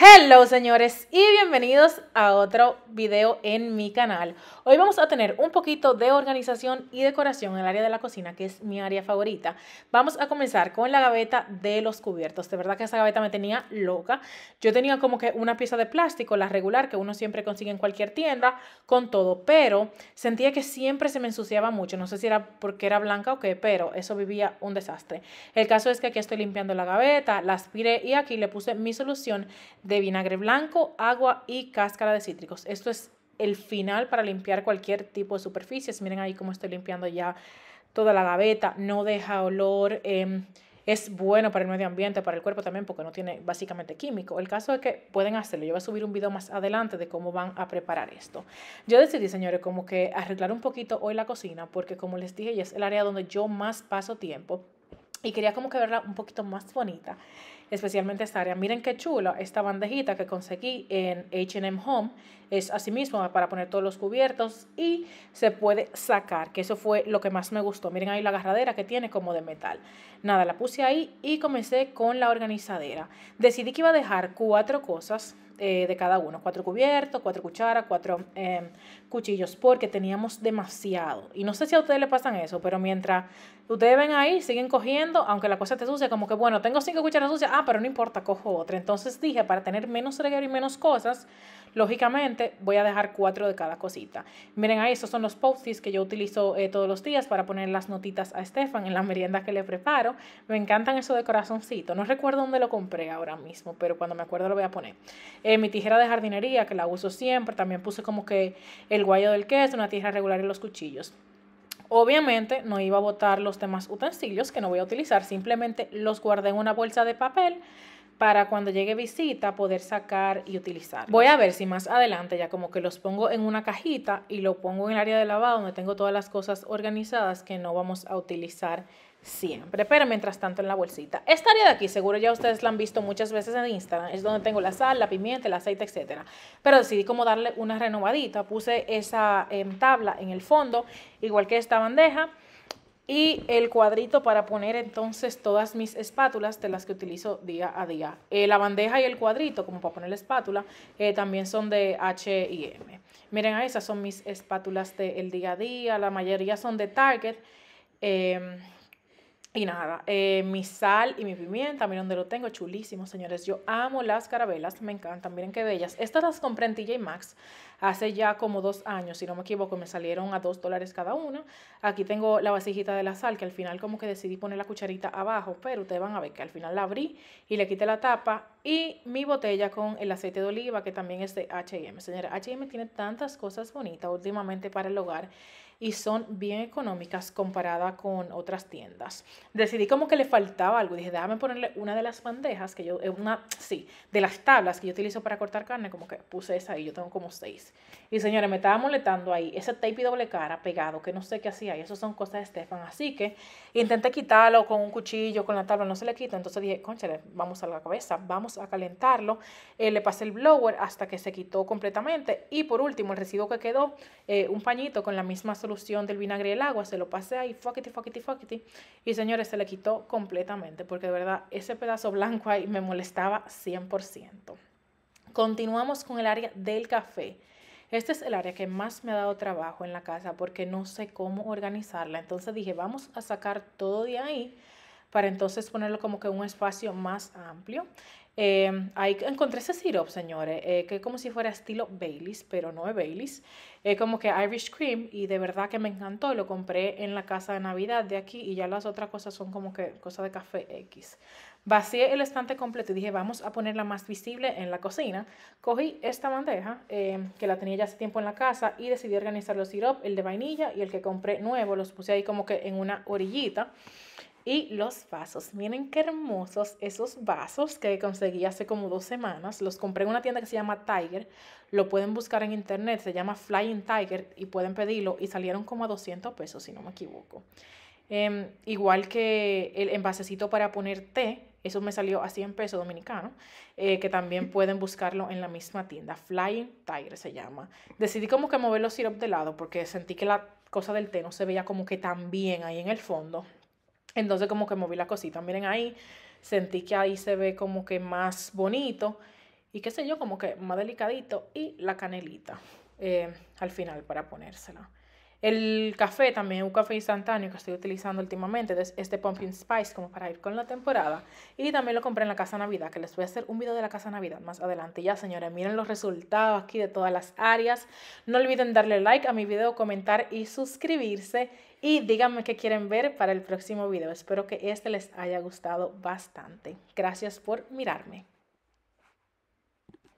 Hello señores y bienvenidos a otro video en mi canal. Hoy vamos a tener un poquito de organización y decoración en el área de la cocina que es mi área favorita. Vamos a comenzar con la gaveta de los cubiertos. De verdad que esa gaveta me tenía loca. Yo tenía como que una pieza de plástico, la regular que uno siempre consigue en cualquier tienda con todo, pero sentía que siempre se me ensuciaba mucho. No sé si era porque era blanca o qué, pero eso vivía un desastre. El caso es que aquí estoy limpiando la gaveta, la aspiré y aquí le puse mi solución de vinagre blanco, agua y cáscara de cítricos. Esto es el final para limpiar cualquier tipo de superficies. Miren ahí cómo estoy limpiando ya toda la gaveta, no deja olor. Em, es bueno para el medio ambiente, para el cuerpo también, porque no tiene básicamente químico. El caso es que pueden hacerlo. Yo voy a subir un video más adelante de cómo van a preparar esto. Yo decidí, señores, como que arreglar un poquito hoy la cocina, porque como les dije, ya es el área donde yo más paso tiempo y quería como que verla un poquito más bonita, especialmente esta área. Miren qué chula esta bandejita que conseguí en H&M Home. Es así mismo para poner todos los cubiertos y se puede sacar, que eso fue lo que más me gustó. Miren ahí la agarradera que tiene como de metal. Nada, la puse ahí y comencé con la organizadera. Decidí que iba a dejar cuatro cosas eh, de cada uno, cuatro cubiertos, cuatro cucharas, cuatro em, cuchillos, porque teníamos demasiado. Y no sé si a ustedes le pasan eso, pero mientras ustedes ven ahí, siguen cogiendo, aunque la cosa esté sucia, como que bueno, tengo cinco cucharas sucias, ah, pero no importa, cojo otra. Entonces dije, para tener menos reguero y menos cosas, Lógicamente, voy a dejar cuatro de cada cosita. Miren ahí, esos son los postis que yo utilizo eh, todos los días para poner las notitas a Estefan en las meriendas que le preparo. Me encantan eso de corazoncito. No recuerdo dónde lo compré ahora mismo, pero cuando me acuerdo lo voy a poner. Eh, mi tijera de jardinería, que la uso siempre. También puse como que el guayo del queso, una tijera regular y los cuchillos. Obviamente no iba a botar los demás utensilios que no voy a utilizar, simplemente los guardé en una bolsa de papel para cuando llegue visita poder sacar y utilizar. Voy a ver si más adelante ya como que los pongo en una cajita y lo pongo en el área de lavado donde tengo todas las cosas organizadas que no vamos a utilizar siempre, pero mientras tanto en la bolsita. Esta área de aquí seguro ya ustedes la han visto muchas veces en Instagram, es donde tengo la sal, la pimienta, el aceite, etc. pero decidí como darle una renovadita, puse esa em, tabla en el fondo, igual que esta bandeja, y el cuadrito para poner entonces todas mis espátulas de las que utilizo día a día. Eh, la bandeja y el cuadrito, como para poner la espátula, eh, también son de H y M. Miren, esas son mis espátulas del el día a día, la mayoría son de Target. Em, y nada, eh, mi sal y mi pimienta, miren donde lo tengo, chulísimo, señores. Yo amo las carabelas, me encantan, miren qué bellas. Estas las compré en TJ Maxx hace ya como dos años, si no me equivoco, me salieron a dos dólares cada una. Aquí tengo la vasijita de la sal, que al final como que decidí poner la cucharita abajo, pero ustedes van a ver que al final la abrí y le quité la tapa. Y mi botella con el aceite de oliva, que también es de H&M. Señores, H&M tiene tantas cosas bonitas últimamente para el hogar y son bien económicas comparada con otras tiendas. Decidí como que le faltaba algo. Dije, déjame ponerle una de las bandejas que yo, eh, una, sí, de las tablas que yo utilizo para cortar carne, como que puse esa ahí, yo tengo como seis. Y señores, me estaba molestando ahí ese tape doble cara pegado, que no sé qué hacía, y eso son cosas de Stefan, Así que intenté quitarlo con un cuchillo, con la tabla, no se le quita. Entonces dije, conchale, vamos a la cabeza, vamos a calentarlo. Eh, le pasé el blower hasta que se quitó completamente. Y por último, el residuo que quedó, eh, un pañito con la misma solución del vinagre y el agua, se lo pasé ahí, Y señores, se le quitó completamente, porque de verdad ese pedazo blanco ahí me molestaba 100%. Continuamos con el área del café. Este es el área que más me ha dado trabajo en la casa porque no sé cómo organizarla. Entonces dije, vamos a sacar todo de ahí para entonces ponerlo como que un espacio más amplio. Eh, ahí encontré ese sirope, señores, eh, que como si fuera estilo Baileys, pero no es Baileys. Es como que Irish Cream y de verdad que me encantó. Lo compré en la casa de Navidad de aquí y ya las otras cosas son como que cosas de café X. Vacié el estante completo y dije, vamos a ponerla más visible en la cocina. Cogí esta bandeja, eh, que la tenía ya hace tiempo en la casa, y decidí organizar los sirop, el de vainilla y el que compré nuevo. Los puse ahí como que en una orillita y los vasos. Miren qué hermosos esos vasos que conseguí hace como dos semanas. Los compré en una tienda que se llama Tiger. Lo pueden buscar en internet, se llama Flying Tiger y pueden pedirlo. Y salieron como a 200 pesos, si no me equivoco. Em, igual que el envasecito para poner té, eso me salió a 100 pesos dominicano, eh, que también pueden buscarlo en la misma tienda. Flying Tiger se llama. Decidí como que mover los sirops de lado porque sentí que la cosa del té no se veía como que tan bien ahí en el fondo. Entonces como que moví la cosita, miren ahí, sentí que ahí se ve como que más bonito y qué sé yo, como que más delicadito y la canelita eh, al final para ponérsela. El café también un café instantáneo que estoy utilizando últimamente, este Pumpkin Spice, como para ir con la temporada. Y también lo compré en la Casa Navidad, que les voy a hacer un video de la Casa Navidad más adelante. Ya, señores, miren los resultados aquí de todas las áreas. No olviden darle like a mi video, comentar y suscribirse. Y díganme qué quieren ver para el próximo video. Espero que este les haya gustado bastante. Gracias por mirarme.